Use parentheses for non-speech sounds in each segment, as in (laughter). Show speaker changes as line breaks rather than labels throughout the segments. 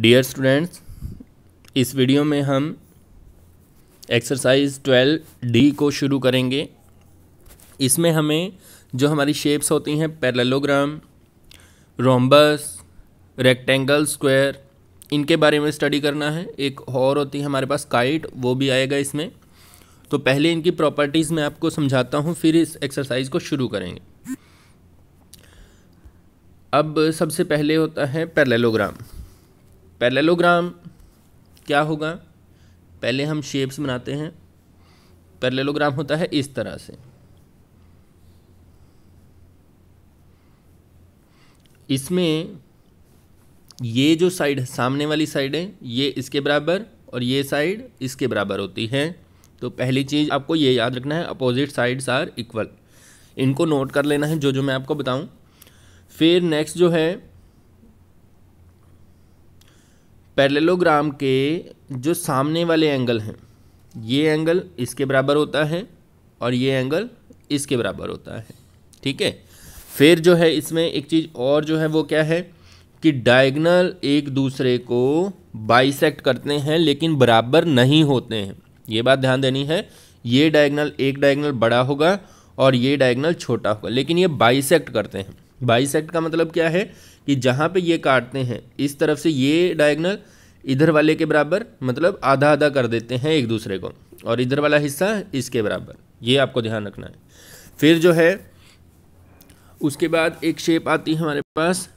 Dear students इस video में हम एक्सरसाइज 12 डी को शुरू करेंगे इसमें हमें जो हमारी शेप्स होती हैं पैरेललोग्राम रोम्बस रेक्टेंगल स्क्वायर इनके बारे में स्टडी करना है एक और होती है हमारे पास काइट वो भी आएगा इसमें तो पहले इनकी प्रॉपर्टीज़ मैं आपको समझाता हूँ फिर इस एक्सरसाइज को शुरू करेंगे अब सबसे पहले होता है पैरेललोग्राम पैरेलोग्राम क्या होगा पहले हम शेप्स बनाते हैं पैरेलोग्राम होता है इस तरह से इसमें ये जो साइड है सामने वाली साइड है ये इसके बराबर और ये साइड इसके बराबर होती है तो पहली चीज़ आपको ये याद रखना है अपोजिट साइड्स आर इक्वल इनको नोट कर लेना है जो जो मैं आपको बताऊं फिर नेक्स्ट जो है पैरेललोग्राम के जो सामने वाले एंगल हैं ये एंगल इसके बराबर होता है और ये एंगल इसके बराबर होता है ठीक है फिर जो है इसमें एक चीज़ और जो है वो क्या है कि डायगनल एक दूसरे को बाइसेक्ट करते हैं लेकिन बराबर नहीं होते हैं ये बात ध्यान देनी है ये डायगनल एक डायगनल बड़ा होगा और ये डायगनल छोटा होगा लेकिन ये बाइसेक्ट करते हैं बाइसेक्ट का मतलब क्या है कि जहाँ पे ये काटते हैं इस तरफ से ये डायगनल इधर वाले के बराबर मतलब आधा आधा कर देते हैं एक दूसरे को और इधर वाला हिस्सा इसके बराबर ये आपको ध्यान रखना है फिर जो है उसके बाद एक शेप आती है हमारे पास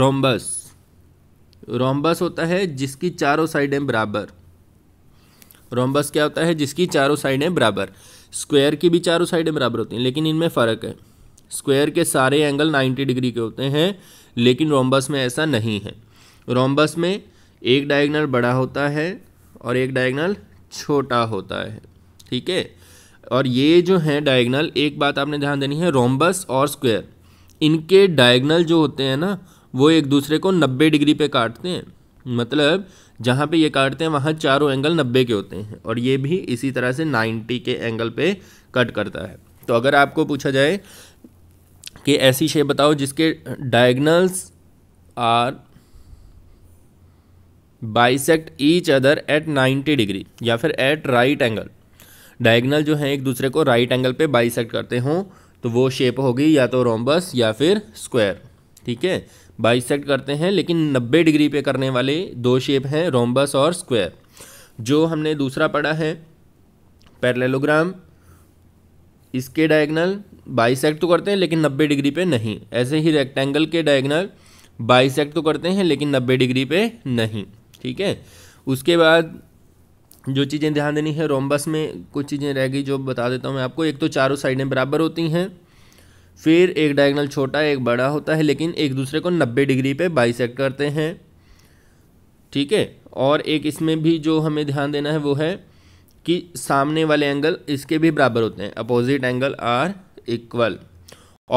रोम्बस रोम्बस होता है जिसकी चारों साइडें बराबर रोम्बस क्या होता है जिसकी चारों साइडें बराबर स्क्वायर की भी चारों साइडें बराबर होती हैं लेकिन इनमें फ़र्क है स्क्वायर के सारे एंगल 90 डिग्री के होते हैं लेकिन रोम्बस में ऐसा नहीं है रोम्बस में एक डायगनल बड़ा होता है और एक डायगनल छोटा होता है ठीक है और ये जो है डायगनल एक बात आपने ध्यान देनी है रोम्बस और स्क्वायर इनके डायगनल जो होते हैं ना वो एक दूसरे को 90 डिग्री पे काटते हैं मतलब जहाँ पे ये काटते हैं वहाँ चारों एंगल 90 के होते हैं और ये भी इसी तरह से 90 के एंगल पे कट करता है तो अगर आपको पूछा जाए कि ऐसी शेप बताओ जिसके diagonals are bisect each other at 90 degree या फिर एट राइट एंगल डायगनल जो है एक दूसरे को राइट एंगल पे बाइसेक्ट करते हों तो वो शेप होगी या तो रोम्बस या फिर स्क्वायर ठीक है बाइसेक्ट करते हैं लेकिन 90 डिग्री पे करने वाले दो शेप हैं रोम्बस और स्क्वायर जो हमने दूसरा पढ़ा है पैरलेलोग्राम इसके डायगनल बाइसेक्ट तो करते हैं लेकिन 90 डिग्री पे नहीं ऐसे ही रेक्टेंगल के डायगनल बाइसेक्ट तो करते हैं लेकिन 90 डिग्री पे नहीं ठीक है उसके बाद जो चीज़ें ध्यान देनी है रोमबस में कुछ चीज़ें रह गई जो बता देता हूँ मैं आपको एक तो चारों साइडें बराबर होती हैं फिर एक डायगनल छोटा एक बड़ा होता है लेकिन एक दूसरे को नब्बे डिग्री पर बाइसेक्ट करते हैं ठीक है और एक इसमें भी जो हमें ध्यान देना है वो है कि सामने वाले एंगल इसके भी बराबर होते हैं अपोजिट एंगल आर इक्वल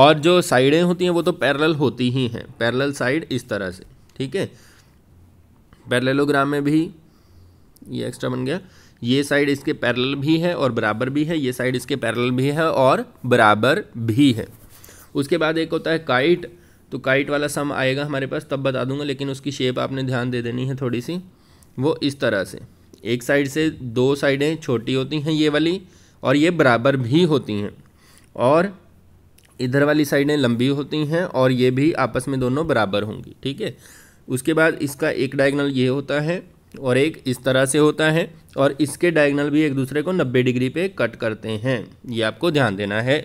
और जो साइडें होती हैं वो तो पैरेलल होती ही हैं पैरेलल साइड इस तरह से ठीक है पैरेललोग्राम में भी ये एक्स्ट्रा बन गया ये साइड इसके पैरेलल भी है और बराबर भी है ये साइड इसके पैरेलल भी है और बराबर भी है उसके बाद एक होता है काइट तो काइट वाला सम आएगा हमारे पास तब बता दूंगा लेकिन उसकी शेप आपने ध्यान दे देनी है थोड़ी सी वो इस तरह से एक साइड से दो साइडें छोटी होती हैं ये वाली और ये बराबर भी होती हैं और इधर वाली साइडें लंबी होती हैं और ये भी आपस में दोनों बराबर होंगी ठीक है उसके बाद इसका एक डायगनल ये होता है और एक इस तरह से होता है और इसके डायगनल भी एक दूसरे को 90 डिग्री पे कट करते हैं ये आपको ध्यान देना है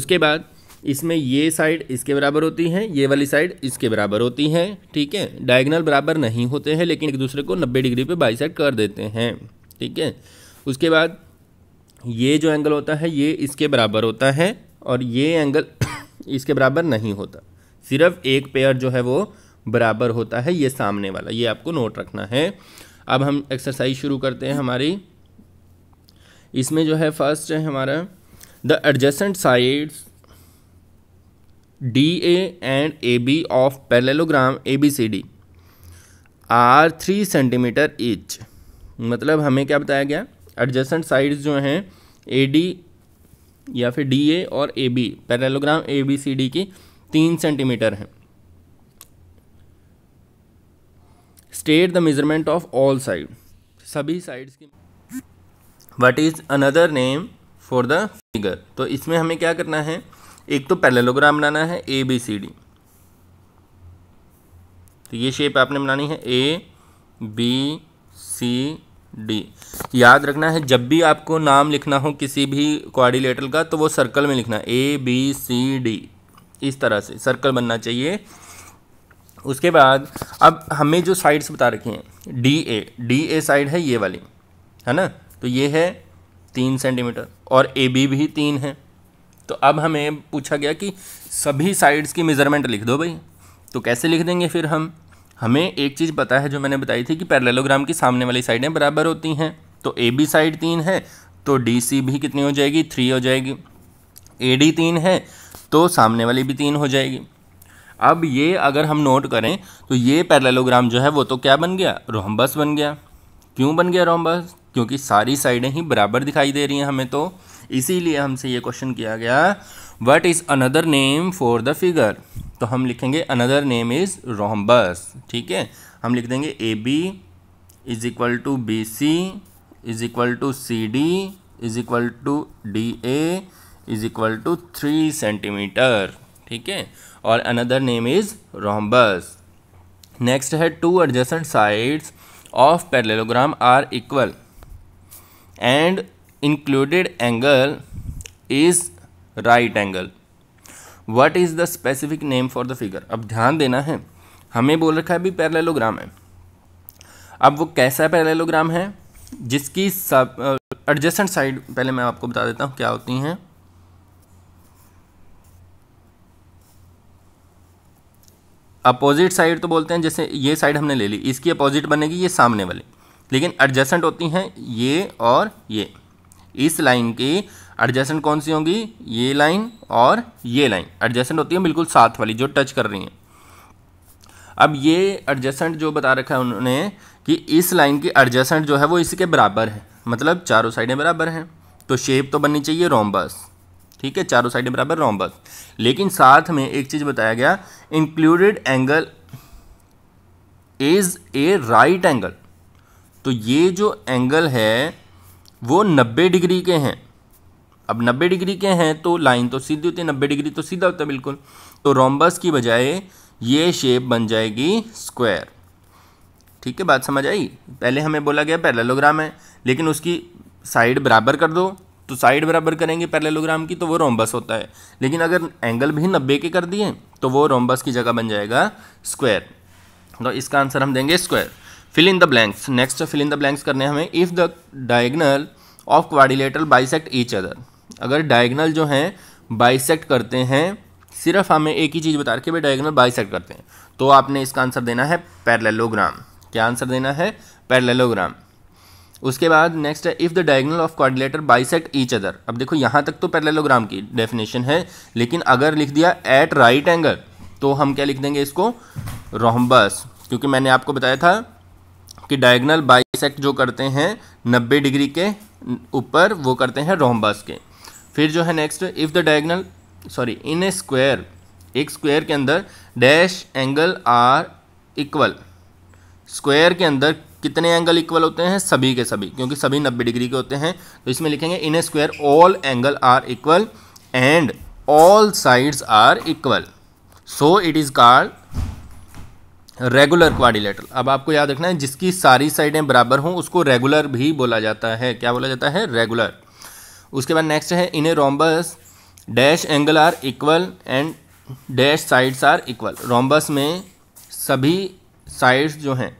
उसके बाद इसमें ये साइड इसके बराबर होती हैं ये वाली साइड इसके बराबर होती हैं ठीक है डायगनल बराबर नहीं होते हैं लेकिन एक दूसरे को नब्बे डिग्री पे बाई कर देते हैं ठीक है उसके बाद ये जो एंगल होता है ये इसके बराबर होता है और ये एंगल (coughs) इसके बराबर नहीं होता सिर्फ एक पेयर जो है वो बराबर होता है ये सामने वाला ये आपको नोट रखना है अब हम एक्सरसाइज शुरू करते हैं हमारी इसमें जो है फर्स्ट है हमारा the adjacent sides D A and A B of parallelogram A B C D are three centimetre each मतलब हमें क्या बताया गया एडजस्टेंट साइड्स जो हैं ए डी या फिर डी ए और A B parallelogram A B C D की तीन सेंटीमीटर हैं state the measurement of all side सभी साइड्स की what is another name for the figure तो इसमें हमें क्या करना है एक तो पैरेलोग्राम बनाना है ए बी सी डी तो ये शेप आपने बनानी है ए बी सी डी याद रखना है जब भी आपको नाम लिखना हो किसी भी क्वारिलेटर का तो वो सर्कल में लिखना ए बी सी डी इस तरह से सर्कल बनना चाहिए उसके बाद अब हमें जो साइड्स बता रखी हैं D A D A side है ये वाली है ना तो ये है तीन सेंटीमीटर और ए बी भी तीन है तो अब हमें पूछा गया कि सभी साइड्स की मेज़रमेंट लिख दो भाई तो कैसे लिख देंगे फिर हम हमें एक चीज़ पता है जो मैंने बताई थी कि पैरेललोग्राम की सामने वाली साइडें बराबर होती हैं तो ए बी साइड तीन है तो डी सी भी कितनी हो जाएगी थ्री हो जाएगी ए डी तीन है तो सामने वाली भी तीन हो जाएगी अब ये अगर हम नोट करें तो ये पैरेललोग्राम जो है वो तो क्या बन गया रोहम्बस बन गया क्यों बन गया रोहम्बस क्योंकि सारी साइडें ही बराबर दिखाई दे रही हैं हमें तो इसीलिए हमसे ये क्वेश्चन किया गया what is another name for the figure तो हम लिखेंगे अनदर नेम इज़ रोम्बस ठीक है हम लिख देंगे A B is equal to B C is equal to C D is equal to D A is equal to three centimetre ठीक है और another name is rhombus next है two adjacent sides of parallelogram are equal and included angle is right angle what is the specific name for the figure अब ध्यान देना है हमें बोल रखा है भी पैरेललोग्राम है अब वो कैसा पैरेललोग्राम है जिसकी सब एडजस्टेंट साइड पहले मैं आपको बता देता हूँ क्या होती हैं अपोजिट साइड तो बोलते हैं जैसे ये साइड हमने ले ली इसकी अपोजिट बनेगी ये सामने वाली लेकिन एडजस्टेंट होती हैं ये और ये इस लाइन के एडजेसेंट कौन सी होंगी ये लाइन और ये लाइन एडजेसेंट होती है बिल्कुल साथ वाली जो टच कर रही है अब ये एडजेसेंट जो बता रखा है उन्होंने कि इस लाइन की एडजेसेंट जो है वो इसके बराबर है मतलब चारों साइडें बराबर हैं तो शेप तो बननी चाहिए रोमबस ठीक है चारों साइडें बराबर रोमबस लेकिन साथ में एक चीज़ बताया गया included angle is a right angle तो ये जो एंगल है वो नब्बे डिग्री के हैं अब नब्बे डिग्री के हैं तो लाइन तो सीधी होती है नब्बे डिग्री तो सीधा होता है बिल्कुल तो रोम्बस की बजाय ये शेप बन जाएगी स्क्वायर ठीक है बात समझ आई पहले हमें बोला गया पैरेललोग्राम है लेकिन उसकी साइड बराबर कर दो तो साइड बराबर करेंगे पैरेललोग्राम की तो वो रोम्बस होता है लेकिन अगर एंगल भी नब्बे के कर दिए तो वो रोम्बस की जगह बन जाएगा स्क्वायर तो इसका आंसर हम देंगे square fill in the blanks next fill in the blanks करने हमें if the diagonal of quadrilateral bisect each other अगर डायगनल जो हैं बाइसेक्ट करते हैं सिर्फ हमें एक ही चीज़ बता रखी भाई डायगनल बाइसेक्ट करते हैं तो आपने इसका आंसर देना है पैरलेलोग्राम क्या आंसर देना है पैरलेलोग्राम उसके बाद नेक्स्ट है if the diagonal of quadrilateral bisect each other अब देखो यहाँ तक तो पैरलेलोग्राम की डेफिनेशन है लेकिन अगर लिख दिया एट राइट एंगल तो हम क्या लिख देंगे इसको रोहम्बस क्योंकि मैंने आपको बताया था कि डायगनल बाइसेक्ट जो करते हैं नब्बे डिग्री के ऊपर वो करते हैं रोमबस के फिर जो है next if the diagonal sorry in a square एक स्क्वायर के अंदर dash angle are equal square के अंदर कितने एंगल इक्वल होते हैं सभी के सभी क्योंकि सभी नब्बे डिग्री के होते हैं तो इसमें लिखेंगे in a square all angle are equal and all sides are equal so it is called regular quadrilateral अब आपको याद रखना है जिसकी सारी साइडें बराबर हों उसको रेगुलर भी बोला जाता है क्या बोला जाता है रेगुलर उसके बाद नेक्स्ट है in a rhombus dash angle are equal and dash sides are equal rhombus में सभी साइड्स जो हैं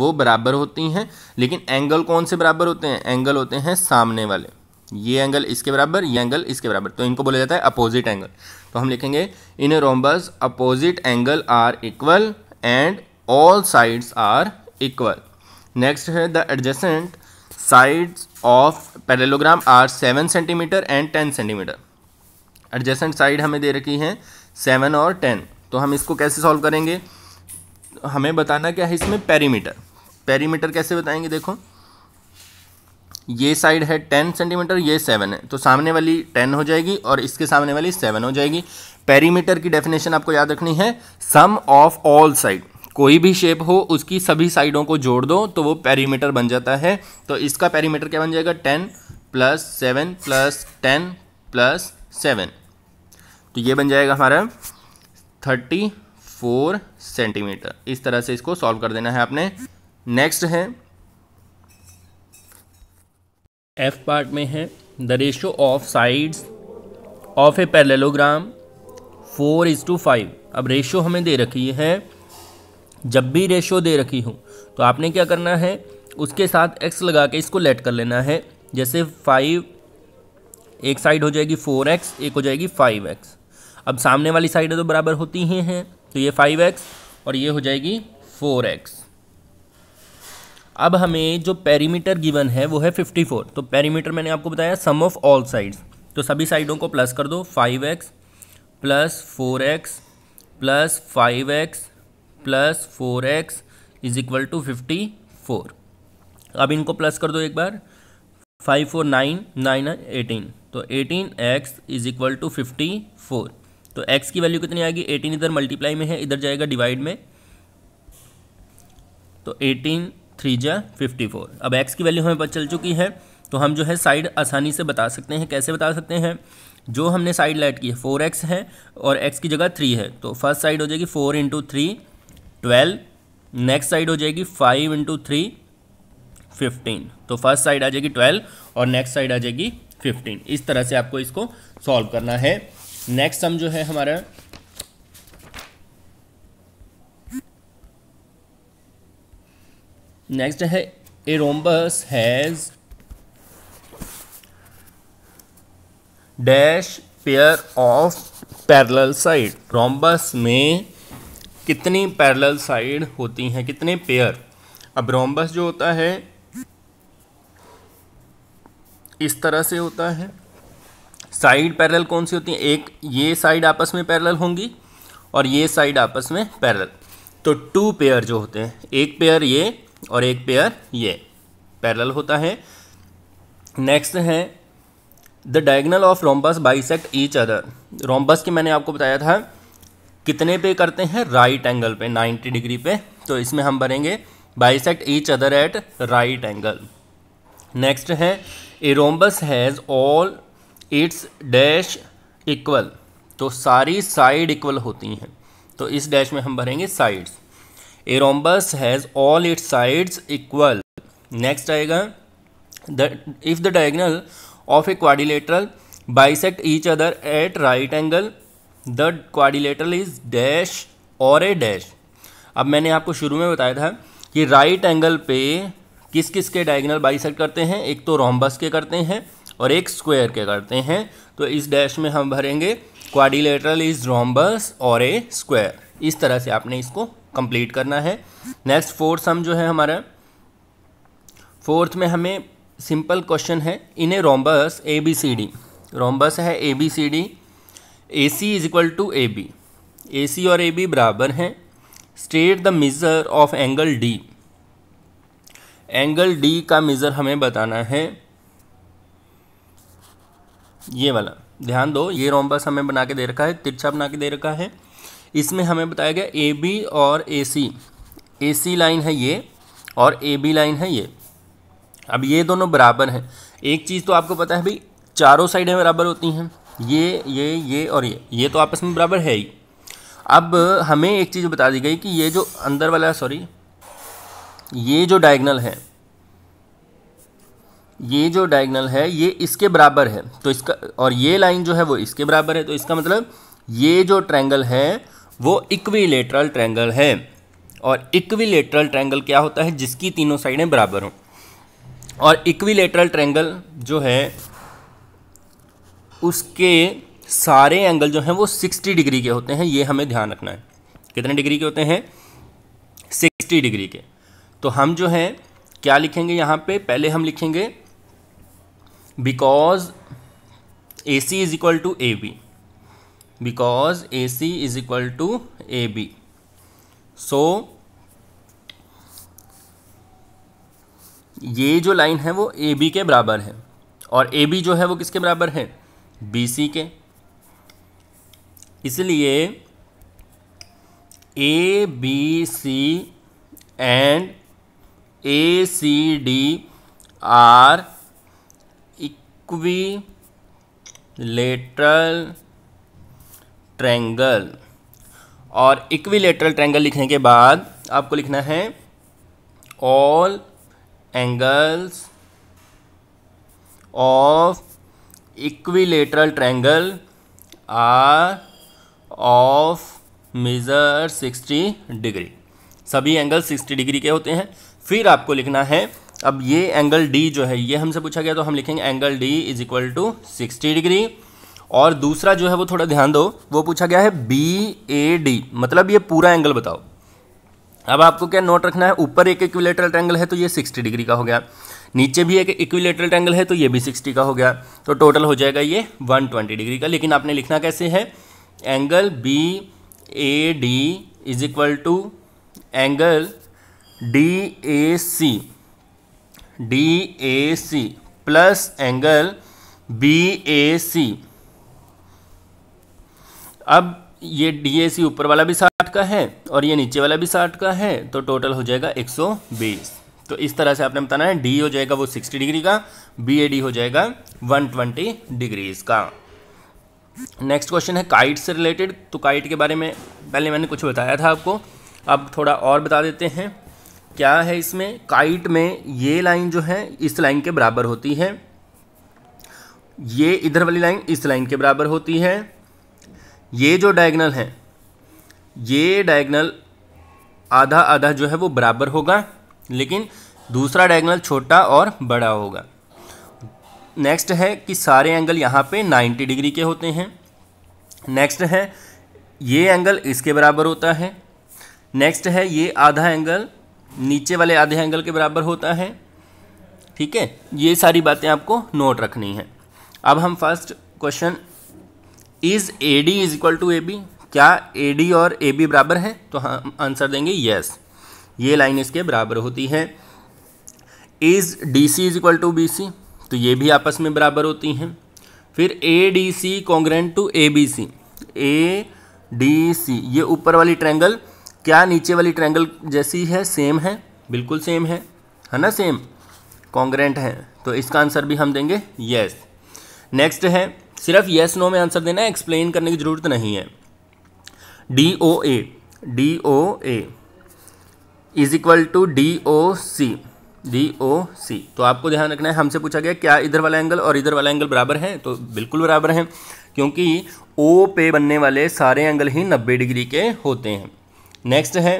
वो बराबर होती हैं लेकिन एंगल कौन से बराबर होते हैं एंगल होते हैं सामने वाले ये एंगल इसके बराबर ये एंगल इसके बराबर तो इनको बोला जाता है अपोजिट एंगल तो हम लिखेंगे in rhombus opposite angle are equal and all sides are equal next है the adjacent sides of parallelogram are seven centimetre and ten centimetre adjacent side हमें दे रखी है सेवन और टेन तो हम इसको कैसे सॉल्व करेंगे हमें बताना क्या है इसमें पेरीमीटर पेरीमीटर कैसे बताएंगे देखो ये साइड है टेन सेंटीमीटर ये सेवन है तो सामने वाली टेन हो जाएगी और इसके सामने वाली सेवन हो जाएगी पेरीमीटर की डेफिनेशन आपको याद रखनी है सम ऑफ ऑल साइड कोई भी शेप हो उसकी सभी साइडों को जोड़ दो तो वो पेरीमीटर बन जाता है तो इसका पेरीमीटर क्या बन जाएगा ten plus seven plus ten plus seven तो ये बन जाएगा हमारा थर्टी फोर सेंटीमीटर इस तरह से इसको सॉल्व कर देना है आपने नेक्स्ट है एफ पार्ट में है the ratio of sides of a parallelogram four is to five अब रेशो हमें दे रखी है जब भी रेशो दे रखी हो तो आपने क्या करना है उसके साथ एक्स लगा के इसको लेट कर लेना है जैसे फाइव एक साइड हो जाएगी फोर एक्स एक हो जाएगी फाइव एक्स अब सामने वाली साइड तो बराबर होती ही हैं तो ये फाइव एक्स और ये हो जाएगी फोर एक्स अब हमें जो पेरीमीटर गिवन है वो है फिफ्टी फोर तो पेरीमीटर मैंने आपको बताया सम ऑफ ऑल साइड्स तो सभी साइडों को प्लस कर दो five x plus four x plus five x plus four x is equal to fifty four अब इनको प्लस कर दो एक बार five four nine nine eighteen तो eighteen x is equal to fifty four तो एक्स की वैल्यू कितनी आएगी एटीन इधर मल्टीप्लाई में है इधर जाएगा डिवाइड में तो एटीन थ्री जै फिफ्टी फोर अब एक्स की वैल्यू हमें पता चल चुकी है तो हम जो है साइड आसानी से बता सकते हैं कैसे बता सकते हैं जो हमने साइड लाइट की है फोर एक्स है और एक्स की जगह थ्री है तो फर्स्ट साइड हो जाएगी four into three twelve next side हो जाएगी फाइव इंटू थ्री फिफ्टीन तो फर्स्ट साइड आ जाएगी ट्वेल्व और नेक्स्ट साइड आ जाएगी फिफ्टीन इस तरह से आपको इसको सॉल्व करना है नेक्स्ट हम जो है हमारा नेक्स्ट है a rhombus has dash pair of parallel side rhombus में कितनी पैरल साइड होती हैं कितने पेयर अब रोम्बस जो होता है इस तरह से होता है साइड पैरल कौन सी होती है एक ये साइड आपस में पैरल होंगी और ये साइड आपस में पैरल तो टू पेयर जो होते हैं एक पेयर ये और एक पेयर ये पैरल होता है नेक्स्ट है the diagonal of rhombus bisect each other rhombus की मैंने आपको बताया था कितने पे करते हैं राइट एंगल पे 90 डिग्री पे तो इसमें हम भरेंगे bisect each other at right angle next है a rhombus has all its dash equal तो सारी साइड इक्वल होती हैं तो इस डैश में हम भरेंगे sides a rhombus has all its sides equal next आएगा the if the diagonal of a quadrilateral bisect each other at right angle the quadrilateral is dash और ए डैश अब मैंने आपको शुरू में बताया था कि राइट एंगल पे किस किस के डायगनल बाइसेक्ट करते हैं एक तो रोम्बस के करते हैं और एक स्क्वायर के करते हैं तो इस डैश में हम भरेंगे क्वाडिलेटरल इज रोम्बस और ए स्क्वायर इस तरह से आपने इसको कंप्लीट करना है नेक्स्ट फोर्थ सम जो है हमारा फोर्थ में हमें सिंपल क्वेश्चन है in a rhombus A B C D rhombus है A B C D A C is equal to A B A C और ए बी बराबर हैं state the measure of angle D angle D का measure हमें बताना है ये वाला ध्यान दो ये रोम्बस हमें बना के दे रखा है तिरछा बना के दे रखा है इसमें हमें बताया गया ए बी और ए सी ए सी लाइन है ये और ए बी लाइन है ये अब ये दोनों बराबर हैं एक चीज़ तो आपको पता है भाई चारों साइडें बराबर होती हैं ये ये ये और ये ये तो आपस में बराबर है ही अब हमें एक चीज़ बता दी गई कि ये जो अंदर वाला सॉरी ये जो डायगनल है ये जो डायगनल है ये इसके बराबर है तो इसका और ये लाइन जो है वो इसके बराबर है तो इसका मतलब ये जो ट्रायंगल है वो इक्विलेटरल ट्रैंगल है और इक्विलेटरल ट्रैंगल क्या होता है जिसकी तीनों साइडें बराबर हों और इक्विलेटरल ट्रैंगल जो है उसके सारे एंगल जो हैं वो सिक्सटी डिग्री के होते हैं ये हमें ध्यान रखना है कितने डिग्री के होते हैं सिक्सटी डिग्री के तो हम जो हैं क्या लिखेंगे यहाँ पे पहले हम लिखेंगे because A C is equal to A B because AC is equal to AB. So ये जो लाइन है वो ए बी के बराबर है और ए बी जो है वो किसके बराबर है बी सी के इसलिए A B C and A C D are equilateral triangle और इक्विलेटरल ट्रैंगल लिखने के बाद आपको लिखना है all angles of equilateral triangle are of measure 60 degree सभी एंगल 60 डिग्री के होते हैं फिर आपको लिखना है अब ये एंगल डी जो है ये हमसे पूछा गया तो हम लिखेंगे angle D is equal to 60 degree और दूसरा जो है वो थोड़ा ध्यान दो वो पूछा गया है बी ए डी मतलब ये पूरा एंगल बताओ अब आपको क्या नोट रखना है ऊपर एक इक्विलेटरल ट्रैंगल है तो ये 60 डिग्री का हो गया नीचे भी एक इक्विलेटरल ट्रैंगल है तो ये भी 60 का हो गया तो टोटल हो जाएगा ये 120 डिग्री का लेकिन आपने लिखना कैसे है angle B A D is equal to angle D A C D A C plus angle B A C अब ये डी ऊपर वाला भी साठ का है और ये नीचे वाला भी साठ का है तो टोटल हो जाएगा एक सौ बीस तो इस तरह से आपने बताना है डी हो जाएगा वो सिक्सटी डिग्री का बी ए डी हो जाएगा वन ट्वेंटी डिग्रीज का नेक्स्ट क्वेश्चन है काइट से रिलेटेड तो काइट के बारे में पहले मैंने कुछ बताया था आपको अब थोड़ा और बता देते हैं क्या है इसमें काइट में ये लाइन जो है इस लाइन के बराबर होती है ये इधर वाली लाइन इस लाइन के बराबर होती है ये जो डायगनल है ये डायगनल आधा आधा जो है वो बराबर होगा लेकिन दूसरा डायगनल छोटा और बड़ा होगा नेक्स्ट है कि सारे एंगल यहाँ पे 90 डिग्री के होते हैं नेक्स्ट है ये एंगल इसके बराबर होता है नेक्स्ट है ये आधा एंगल नीचे वाले आधे एंगल के बराबर होता है ठीक है ये सारी बातें आपको नोट रखनी है अब हम first question is A D is equal to A B क्या ए डी और ए बी बराबर है तो हम आंसर देंगे यस ये लाइन इसके बराबर होती है is D C is equal to B C तो ये भी आपस में बराबर होती हैं फिर A D C congruent to A B C A D C ये ऊपर वाली ट्रैंगल क्या नीचे वाली ट्रैंगल जैसी है सेम है बिल्कुल सेम है है ना सेम कॉन्ग्रेंट है तो इसका आंसर भी हम देंगे यस नेक्स्ट है सिर्फ येस नो में आंसर देना है एक्सप्लेन करने की ज़रूरत नहीं है D O A D O A is equal to D O C D O C तो आपको ध्यान रखना है हमसे पूछा गया क्या इधर वाला एंगल और इधर वाला एंगल बराबर है तो बिल्कुल बराबर है क्योंकि ओ पे बनने वाले सारे एंगल ही नब्बे डिग्री के होते हैं नेक्स्ट है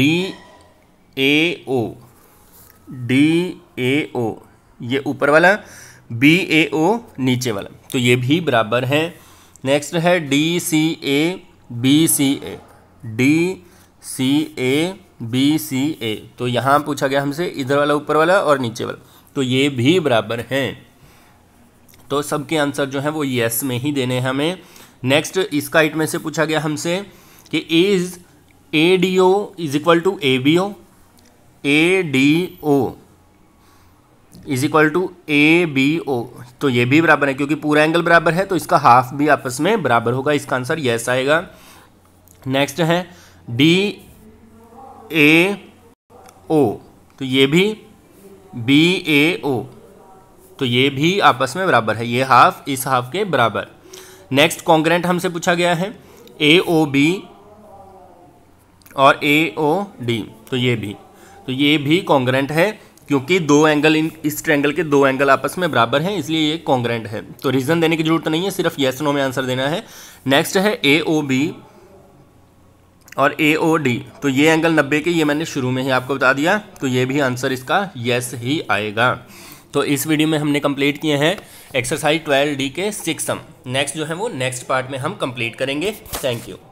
D A O D A ओ ये ऊपर वाला बी ए ओ नीचे वाला तो ये भी बराबर है नेक्स्ट है D C A B C A D C A B C A तो यहाँ पूछा गया हमसे इधर वाला ऊपर वाला और नीचे वाला तो ये भी बराबर हैं तो सबके आंसर जो है वो यस में ही देने हैं हमें नेक्स्ट इसका इट में से पूछा गया हमसे कि is A D O is equal to A B O A D O is equal to A B O तो ये भी बराबर है क्योंकि पूरा एंगल बराबर है तो इसका हाफ भी आपस में बराबर होगा इसका आंसर यस आएगा नेक्स्ट है डी ए ओ तो ये भी बी ए ओ तो ये भी आपस में बराबर है ये हाफ इस हाफ के बराबर नेक्स्ट कॉन्ग्रेंट हमसे पूछा गया है ए ओ बी और ए ओ डी तो ये भी तो ये भी कॉन्ग्रेंट है क्योंकि दो एंगल इन इस ट्रैंगल के दो एंगल आपस में बराबर हैं इसलिए ये कॉन्ग्रेंट है तो रीज़न देने की जरूरत नहीं है सिर्फ येस नो में आंसर देना है नेक्स्ट है ए ओ बी और ए ओ डी तो ये एंगल नब्बे के ये मैंने शुरू में ही आपको बता दिया तो ये भी आंसर इसका येस ही आएगा तो इस वीडियो में हमने कंप्लीट किए हैं एक्सरसाइज ट्वेल्व डी के सिक्स सम नेक्स्ट जो है वो नेक्स्ट पार्ट में हम कंप्लीट करेंगे थैंक यू